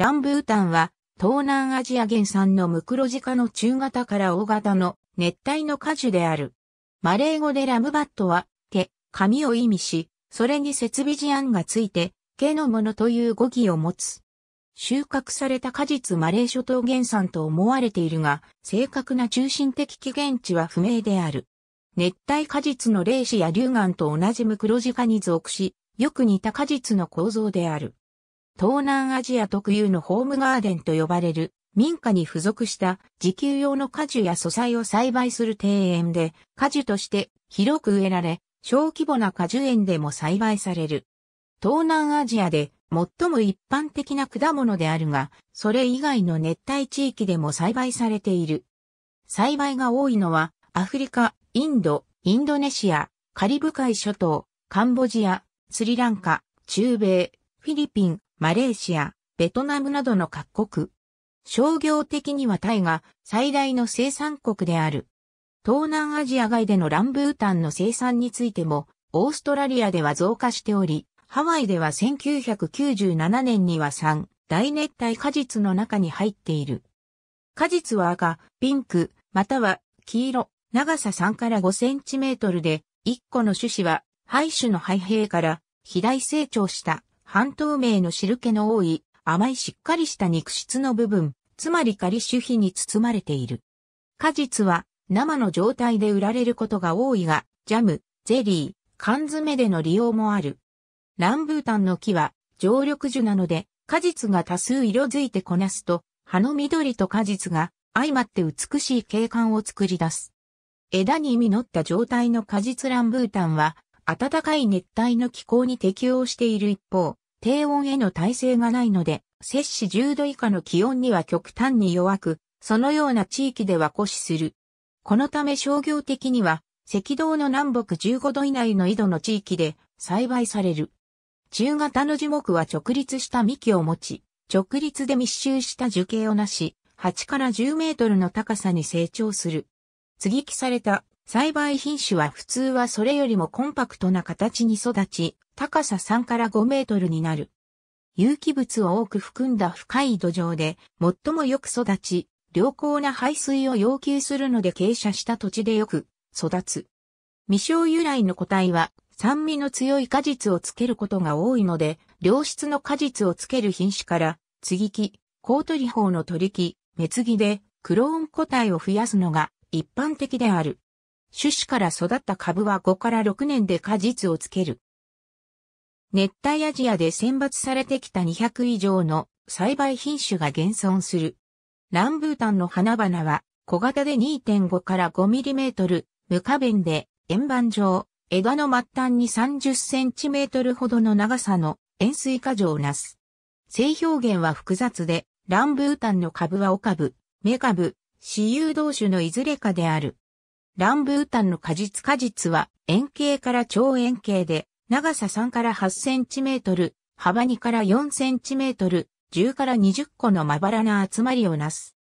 ランブータンは、東南アジア原産のムクロジ科の中型から大型の熱帯の果樹である。マレー語でラムバットは、毛、髪を意味し、それに設備事案がついて、毛のものという語義を持つ。収穫された果実マレー諸島原産と思われているが、正確な中心的起源地は不明である。熱帯果実の霊子や龍眼と同じムクロジカに属し、よく似た果実の構造である。東南アジア特有のホームガーデンと呼ばれる民家に付属した自給用の果樹や素材を栽培する庭園で果樹として広く植えられ小規模な果樹園でも栽培される。東南アジアで最も一般的な果物であるが、それ以外の熱帯地域でも栽培されている。栽培が多いのはアフリカ、インド、インドネシア、カリブ海諸島、カンボジア、スリランカ、中米、フィリピン、マレーシア、ベトナムなどの各国。商業的にはタイが最大の生産国である。東南アジア外でのランブータンの生産についても、オーストラリアでは増加しており、ハワイでは1997年には3大熱帯果実の中に入っている。果実は赤、ピンク、または黄色、長さ3から5センチメートルで、1個の種子は、廃種の廃柄から肥大成長した半透明の汁気の多い、甘いしっかりした肉質の部分、つまり仮種皮に包まれている。果実は生の状態で売られることが多いが、ジャム、ゼリー、缶詰での利用もある。ランブータンの木は常緑樹なので、果実が多数色づいてこなすと、葉の緑と果実が相まって美しい景観を作り出す。枝に実った状態の果実ランブータンは、暖かい熱帯の気候に適応している一方、低温への耐性がないので、摂氏10度以下の気温には極端に弱く、そのような地域では枯死する。このため商業的には、赤道の南北15度以内の緯度の地域で栽培される。中型の樹木は直立した幹を持ち、直立で密集した樹形をなし、8から10メートルの高さに成長する。継ぎ木された栽培品種は普通はそれよりもコンパクトな形に育ち、高さ3から5メートルになる。有機物を多く含んだ深い土壌で最もよく育ち、良好な排水を要求するので傾斜した土地でよく育つ。未生由来の個体は酸味の強い果実をつけることが多いので、良質の果実をつける品種から、継ぎ木、高取法の取り木、目継ぎでクローン個体を増やすのが一般的である。種子から育った株は5から6年で果実をつける。熱帯アジアで選抜されてきた200以上の栽培品種が現存する。ランブータンの花々は小型で2.5から5ミリメートル、無花弁で円盤状、枝の末端に30センチメートルほどの長さの円錐花状をなす。性表現は複雑で、ランブータンの株はオ株、メ株、私有同種のいずれかである。ランブータンの果実果実は円形から超円形で、長さ3から8センチメートル、幅2から4センチメートル、10から20個のまばらな集まりをなす。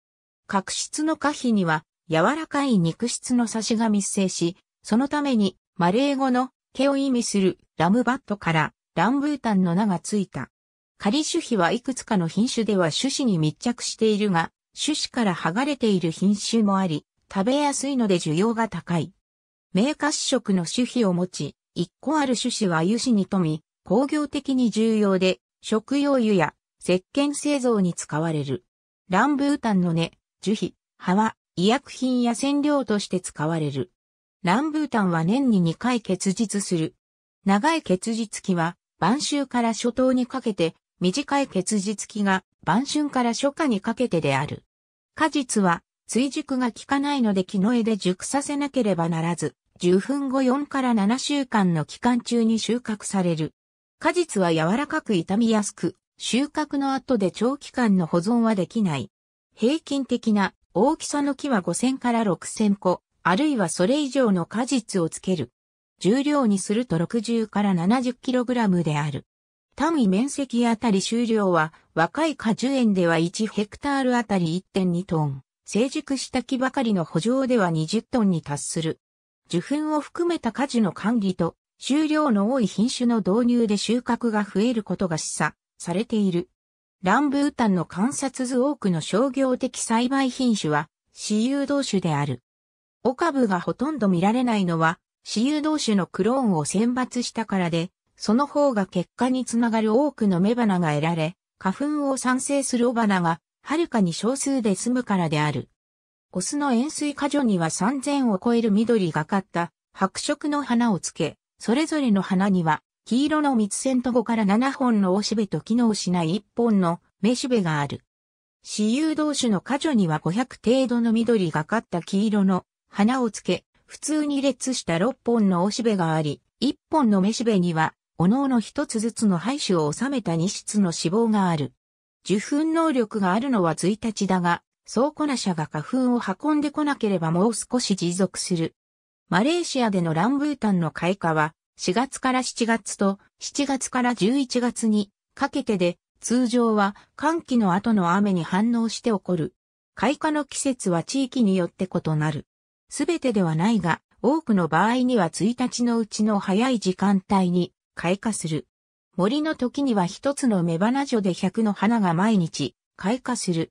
角質の可否には、柔らかい肉質の差しが密生し、そのために、マレー語の毛を意味するラムバットからランブータンの名がついた。仮種皮はいくつかの品種では種子に密着しているが、種子から剥がれている品種もあり、食べやすいので需要が高い。名褐色の種皮を持ち、一個ある種子は油脂に富み、工業的に重要で、食用油や石鹸製造に使われる。ランブータンの根、樹皮、葉は医薬品や染料として使われる。ランブータンは年に2回結実する。長い結実期は晩秋から初冬にかけて、短い結実期が晩春から初夏にかけてである。果実は追熟が効かないので木の枝で熟させなければならず、受粉後4から7週間の期間中に収穫される。果実は柔らかく傷みやすく、収穫の後で長期間の保存はできない。平均的な大きさの木は5000から6000個、あるいはそれ以上の果実をつける。重量にすると60から 70kg である。単位面積あたり収量は若い果樹園では1ヘクタールあたり1.2トン。成熟した木ばかりの補助では20トンに達する。受粉を含めた果樹の管理と、収量の多い品種の導入で収穫が増えることが示唆されている。ランブータンの観察図多くの商業的栽培品種は、私有同種である。オカブがほとんど見られないのは、私有同種のクローンを選抜したからで、その方が結果につながる多くの雌花が得られ、花粉を産生する雄花が、はるかに少数で済むからである。オスの円錐果樹には3000を超える緑がかった白色の花をつけ、それぞれの花には黄色の蜜線と5から7本のおしべと機能しない1本の雌しべがある。私有同種の果樹には500程度の緑がかった黄色の花をつけ、普通に列した6本のおしべがあり、1本の雌しべには、おのおの1つずつの胚種を収めた2室の脂肪がある。受粉能力があるのは1日だが、倉庫な者が花粉を運んでこなければもう少し持続する。マレーシアでのランブータンの開花は4月から7月と7月から11月にかけてで通常は寒気の後の雨に反応して起こる。開花の季節は地域によって異なる。すべてではないが多くの場合には1日のうちの早い時間帯に開花する。森の時には一つの雌花所で100の花が毎日開花する。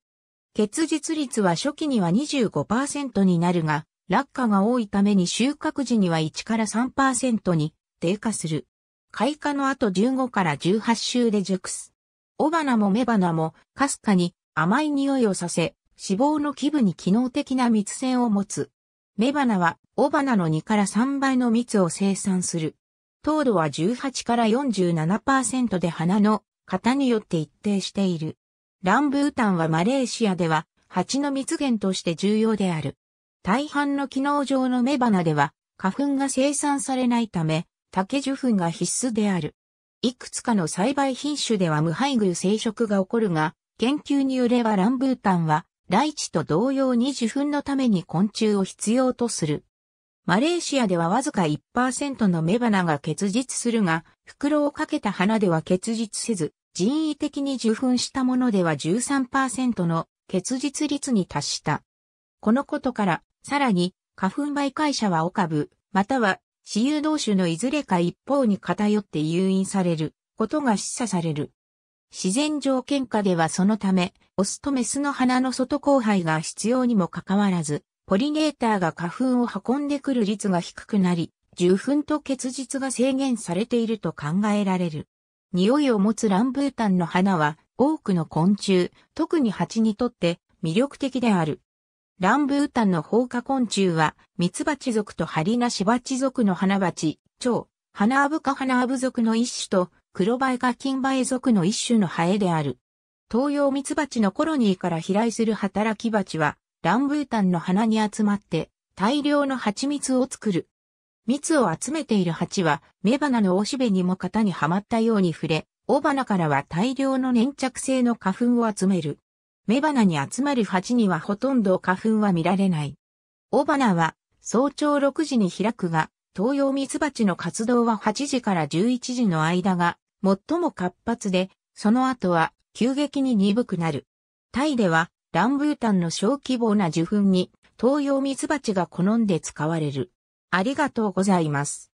結実率は初期には25%になるが、落下が多いために収穫時には1から3%に低下する。開花の後15から18週で熟す。雄花も雌花もかすかに甘い匂いをさせ、脂肪の基部に機能的な蜜腺を持つ。雌花は雄花の2から3倍の蜜を生産する。糖度は18から47%で花の型によって一定している。ランブータンはマレーシアでは蜂の蜜源として重要である。大半の機能上の雌花では花粉が生産されないため竹受粉が必須である。いくつかの栽培品種では無配偶生殖が起こるが、研究によればランブータンは、大地と同様に受粉のために昆虫を必要とする。マレーシアではわずか1%の雌花が結実するが、袋をかけた花では結実せず、人為的に受粉したものでは13%の結実率に達した。このことから、さらに、花粉媒介者はオカブ、または、私有同種のいずれか一方に偏って誘引されることが示唆される。自然条件下ではそのため、オスとメスの花の外交配が必要にもかかわらず、ポリネーターが花粉を運んでくる率が低くなり、受粉と結実が制限されていると考えられる。匂いを持つランブータンの花は多くの昆虫、特に蜂にとって魅力的である。ランブータンの放火昆虫は、ミツバチとハリナシバチ族の花鉢、蝶、花アブカ花アブ族の一種と、黒バエキンバエ族の一種のハエである。東洋ミツバチのコロニーから飛来する働き蜂は、ランブータンの花に集まって、大量の蜂蜜を作る。蜜を集めている蜂は、雌花のおしべにも型にはまったように触れ、雄花からは大量の粘着性の花粉を集める。雌花に集まる蜂にはほとんど花粉は見られない。雄花は早朝6時に開くが、東洋蜜蜂の活動は8時から11時の間が最も活発で、その後は急激に鈍くなる。タイではランブータンの小規模な受粉に東洋蜜蜂が好んで使われる。ありがとうございます。